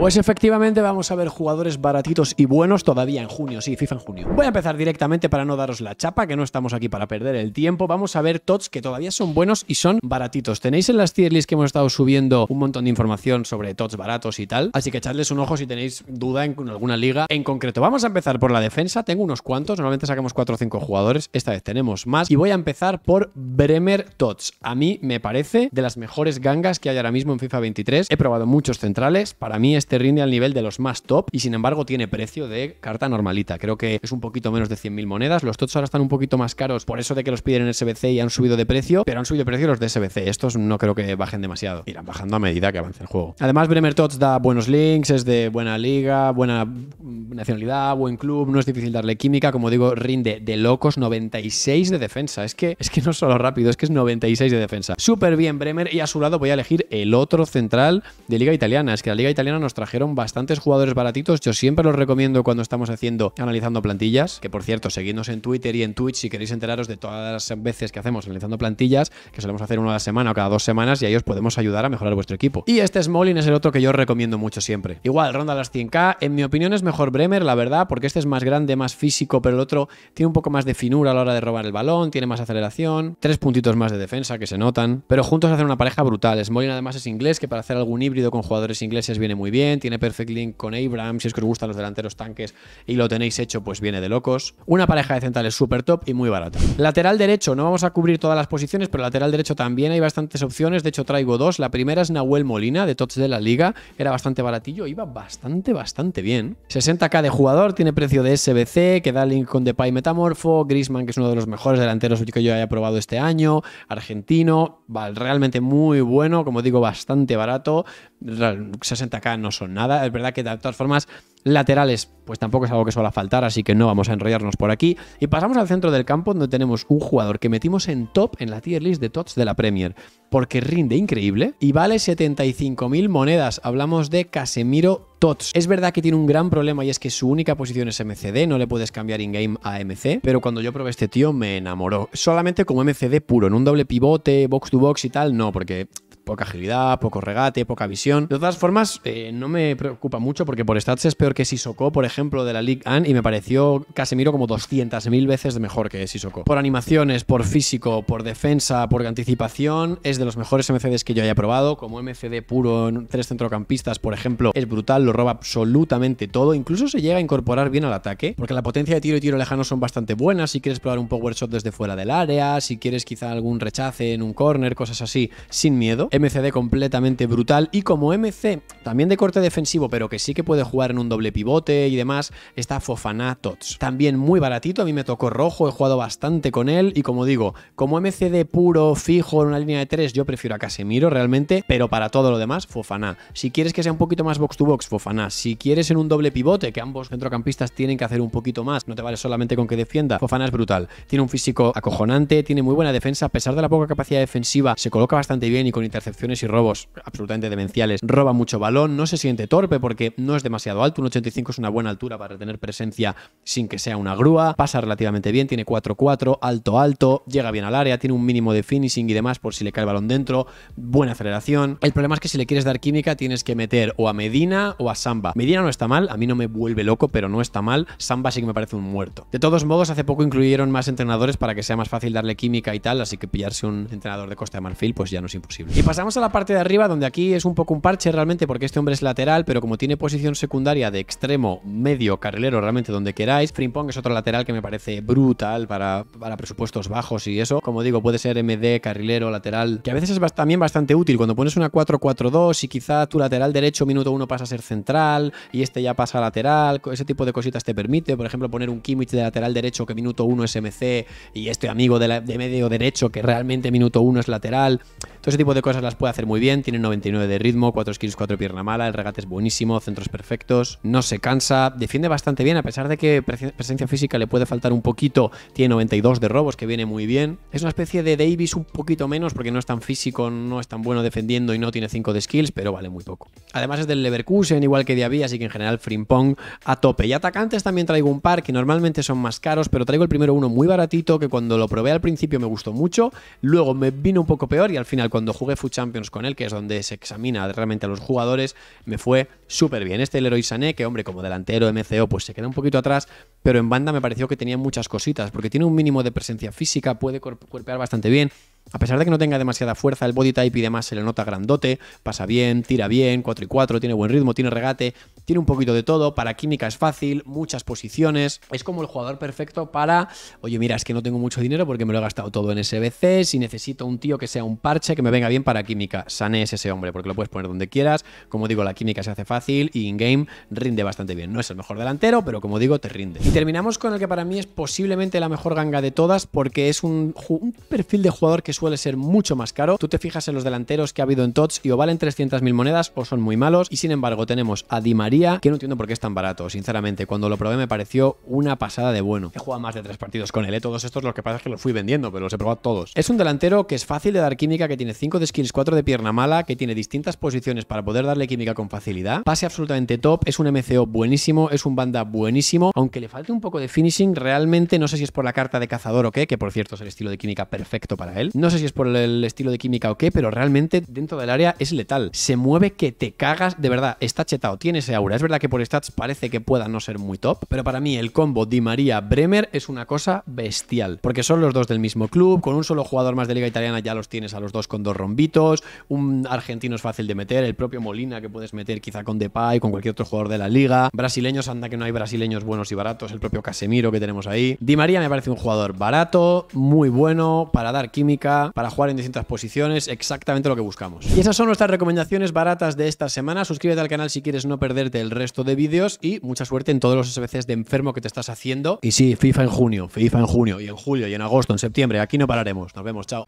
Pues efectivamente vamos a ver jugadores baratitos y buenos todavía en junio, sí, FIFA en junio. Voy a empezar directamente para no daros la chapa, que no estamos aquí para perder el tiempo. Vamos a ver tots que todavía son buenos y son baratitos. Tenéis en las tier list que hemos estado subiendo un montón de información sobre tots baratos y tal, así que echadles un ojo si tenéis duda en alguna liga en concreto. Vamos a empezar por la defensa, tengo unos cuantos, normalmente sacamos 4 o 5 jugadores, esta vez tenemos más, y voy a empezar por Bremer Tots. A mí me parece de las mejores gangas que hay ahora mismo en FIFA 23. He probado muchos centrales, para mí este rinde al nivel de los más top y sin embargo tiene precio de carta normalita. Creo que es un poquito menos de 100.000 monedas. Los TOTS ahora están un poquito más caros por eso de que los piden en SBC y han subido de precio, pero han subido de precio los de SBC. Estos no creo que bajen demasiado. Irán bajando a medida que avance el juego. Además, Bremer TOTS da buenos links, es de buena liga, buena nacionalidad, buen club, no es difícil darle química. Como digo, rinde de locos 96 de defensa. Es que, es que no solo rápido, es que es 96 de defensa. Súper bien Bremer y a su lado voy a elegir el otro central de Liga Italiana. Es que la Liga Italiana no está trajeron bastantes jugadores baratitos. Yo siempre los recomiendo cuando estamos haciendo, analizando plantillas. Que por cierto, seguidnos en Twitter y en Twitch si queréis enteraros de todas las veces que hacemos analizando plantillas, que solemos hacer una a la semana o cada dos semanas y ahí os podemos ayudar a mejorar vuestro equipo. Y este Smolin es el otro que yo recomiendo mucho siempre. Igual, ronda las 100k. En mi opinión es mejor Bremer, la verdad, porque este es más grande, más físico, pero el otro tiene un poco más de finura a la hora de robar el balón, tiene más aceleración, tres puntitos más de defensa que se notan. Pero juntos hacen una pareja brutal. Smolin además es inglés, que para hacer algún híbrido con jugadores ingleses viene muy bien tiene perfect link con Abraham, si es que os gustan los delanteros tanques y lo tenéis hecho, pues viene de locos. Una pareja de centrales súper top y muy barata. Lateral derecho, no vamos a cubrir todas las posiciones, pero lateral derecho también hay bastantes opciones, de hecho traigo dos. La primera es Nahuel Molina, de Tots de la Liga, era bastante baratillo, iba bastante, bastante bien. 60k de jugador, tiene precio de SBC, que da link con Depay Metamorfo, Grisman, que es uno de los mejores delanteros que yo haya probado este año, argentino, realmente muy bueno, como digo, bastante barato. 60K no son nada. Es verdad que de todas formas, laterales, pues tampoco es algo que suele faltar, así que no vamos a enrollarnos por aquí. Y pasamos al centro del campo, donde tenemos un jugador que metimos en top en la tier list de tots de la Premier, porque rinde increíble y vale 75.000 monedas. Hablamos de Casemiro Tots. Es verdad que tiene un gran problema y es que su única posición es MCD, no le puedes cambiar in-game a MC, pero cuando yo probé este tío me enamoró. Solamente como MCD puro, en un doble pivote, box to box y tal, no, porque poca agilidad, poco regate, poca visión. De todas formas, eh, no me preocupa mucho porque por stats es peor que Sissoko, por ejemplo, de la League An y me pareció Casemiro como 200.000 veces de mejor que Sissoko. Por animaciones, por físico, por defensa, por anticipación, es de los mejores MCDs que yo haya probado. Como MCD puro en tres centrocampistas, por ejemplo, es brutal, lo roba absolutamente todo. Incluso se llega a incorporar bien al ataque, porque la potencia de tiro y tiro lejano son bastante buenas. Si quieres probar un power shot desde fuera del área, si quieres quizá algún rechace en un corner, cosas así, sin miedo. MCD completamente brutal. Y como MC, también de corte defensivo, pero que sí que puede jugar en un doble pivote y demás, está Fofana Tots. También muy baratito, a mí me tocó rojo, he jugado bastante con él. Y como digo, como MCD puro, fijo, en una línea de 3, yo prefiero a Casemiro realmente, pero para todo lo demás, Fofana. Si quieres que sea un poquito más box to box, Fofana. Si quieres en un doble pivote, que ambos centrocampistas tienen que hacer un poquito más, no te vale solamente con que defienda, Fofana es brutal. Tiene un físico acojonante, tiene muy buena defensa, a pesar de la poca capacidad defensiva, se coloca bastante bien y con excepciones y robos absolutamente demenciales. Roba mucho balón, no se siente torpe porque no es demasiado alto, un 85 es una buena altura para tener presencia sin que sea una grúa, pasa relativamente bien, tiene 4-4, alto alto, llega bien al área, tiene un mínimo de finishing y demás por si le cae el balón dentro, buena aceleración. El problema es que si le quieres dar química tienes que meter o a Medina o a Samba. Medina no está mal, a mí no me vuelve loco, pero no está mal. Samba sí que me parece un muerto. De todos modos, hace poco incluyeron más entrenadores para que sea más fácil darle química y tal, así que pillarse un entrenador de Costa de Marfil pues ya no es imposible pasamos a la parte de arriba, donde aquí es un poco un parche realmente, porque este hombre es lateral, pero como tiene posición secundaria de extremo, medio, carrilero, realmente donde queráis. Frimpong es otro lateral que me parece brutal para, presupuestos bajos y eso. Como digo, puede ser MD, carrilero, lateral, que a veces es también bastante útil. Cuando pones una 4-4-2 y quizá tu lateral derecho minuto 1 pasa a ser central y este ya pasa a lateral, ese tipo de cositas te permite, por ejemplo, poner un Kimmich de lateral derecho que minuto 1 es MC y este amigo de, de medio derecho que realmente minuto 1 es lateral. Todo ese tipo de cosas las puede hacer muy bien, tiene 99 de ritmo, 4 skills, 4 pierna mala, el regate es buenísimo, centros perfectos, no se cansa, defiende bastante bien, a pesar de que presencia física le puede faltar un poquito, tiene 92 de robos, que viene muy bien. Es una especie de Davis un poquito menos, porque no es tan físico, no es tan bueno defendiendo y no tiene 5 de skills, pero vale muy poco. Además es del Leverkusen, igual que Diaby, así que en general Frimpong a tope. Y atacantes también traigo un par que normalmente son más caros, pero traigo el primero uno muy baratito, que cuando lo probé al principio me gustó mucho, luego me vino un poco peor y al final cuando jugué Champions con él, que es donde se examina realmente a los jugadores, me fue súper bien. Este Leroy Sané, que hombre, como delantero MCO, pues se queda un poquito atrás, pero en banda me pareció que tenía muchas cositas, porque tiene un mínimo de presencia física, puede cuerpear bastante bien, a pesar de que no tenga demasiada fuerza, el body type y demás se le nota grandote, pasa bien, tira bien, 4 y 4, tiene buen ritmo, tiene regate, tiene un poquito de todo, para química es fácil, muchas posiciones, es como el jugador perfecto para, oye, mira, es que no tengo mucho dinero porque me lo he gastado todo en SBC, si necesito un tío que sea un parche, que me venga bien para química, Sane es ese hombre, porque lo puedes poner donde quieras, como digo, la química se hace fácil y in-game rinde bastante bien, no es el mejor delantero, pero como digo, te rinde. Y terminamos con el que para mí es posiblemente la mejor ganga de todas, porque es un perfil de jugador que que suele ser mucho más caro. Tú te fijas en los delanteros que ha habido en Tots y o valen 300.000 monedas o son muy malos. Y sin embargo tenemos a Di María, que no entiendo por qué es tan barato, sinceramente. Cuando lo probé me pareció una pasada de bueno. He jugado más de tres partidos con él, ¿eh? todos estos lo que pasa es que los fui vendiendo, pero los he probado todos. Es un delantero que es fácil de dar química, que tiene 5 de skills, 4 de pierna mala, que tiene distintas posiciones para poder darle química con facilidad. Pase absolutamente top, es un MCO buenísimo, es un banda buenísimo, aunque le falte un poco de finishing, realmente no sé si es por la carta de cazador o qué, que por cierto es el estilo de química perfecto para él. No sé si es por el estilo de química o qué, pero realmente dentro del área es letal. Se mueve que te cagas, de verdad, está chetado, tiene ese aura. Es verdad que por stats parece que pueda no ser muy top, pero para mí el combo Di María-Bremer es una cosa bestial, porque son los dos del mismo club, con un solo jugador más de liga italiana ya los tienes a los dos con dos rombitos, un argentino es fácil de meter, el propio Molina que puedes meter quizá con Depay, con cualquier otro jugador de la liga, brasileños, anda que no hay brasileños buenos y baratos, el propio Casemiro que tenemos ahí. Di María me parece un jugador barato, muy bueno, para dar química para jugar en distintas posiciones, exactamente lo que buscamos. Y esas son nuestras recomendaciones baratas de esta semana. Suscríbete al canal si quieres no perderte el resto de vídeos y mucha suerte en todos los SBCs de enfermo que te estás haciendo. Y sí, FIFA en junio, FIFA en junio, y en julio, y en agosto, en septiembre. Aquí no pararemos. Nos vemos, chao.